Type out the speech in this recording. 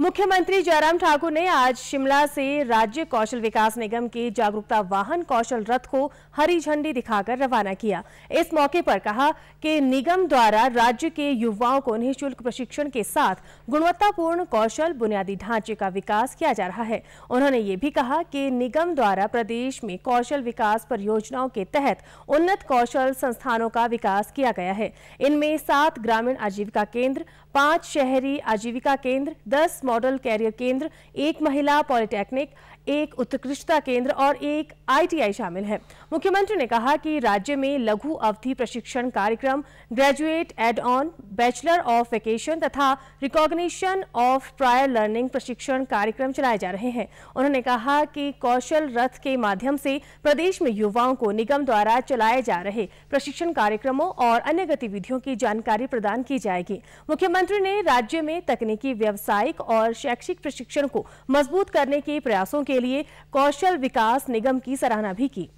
मुख्यमंत्री जयराम ठाकुर ने आज शिमला से राज्य कौशल विकास निगम के जागरूकता वाहन कौशल रथ को हरी झंडी दिखाकर रवाना किया इस मौके पर कहा कि निगम द्वारा राज्य के युवाओं को निःशुल्क प्रशिक्षण के साथ गुणवत्तापूर्ण कौशल बुनियादी ढांचे का विकास किया जा रहा है उन्होंने ये भी कहा कि निगम द्वारा प्रदेश में कौशल विकास परियोजनाओं के तहत उन्नत कौशल संस्थानों का विकास किया गया है इनमें सात ग्रामीण आजीविका केंद्र पांच शहरी आजीविका केंद्र दस मॉडल कैरियर केंद्र एक महिला पॉलिटेक्निक एक उत्कृष्टता केंद्र और एक आईटीआई शामिल है मुख्यमंत्री ने कहा कि राज्य में लघु अवधि प्रशिक्षण कार्यक्रम graduate add on bachelor of vacation तथा रिकॉग्निशन ऑफ प्रायर लर्निंग प्रशिक्षण कार्यक्रम चलाए जा रहे हैं उन्होंने कहा कि कौशल रथ के माध्यम से प्रदेश में युवाओं को निगम द्वारा चलाए जा रहे प्रशिक्षण कार्यक्रमों और अन्य गतिविधियों की जानकारी प्रदान की जाएगी मुख्यमंत्री ने राज्य में तकनीकी व्यावसायिक और शैक्षिक प्रशिक्षण को मजबूत करने के प्रयासों के लिए कौशल विकास निगम की सराहना भी की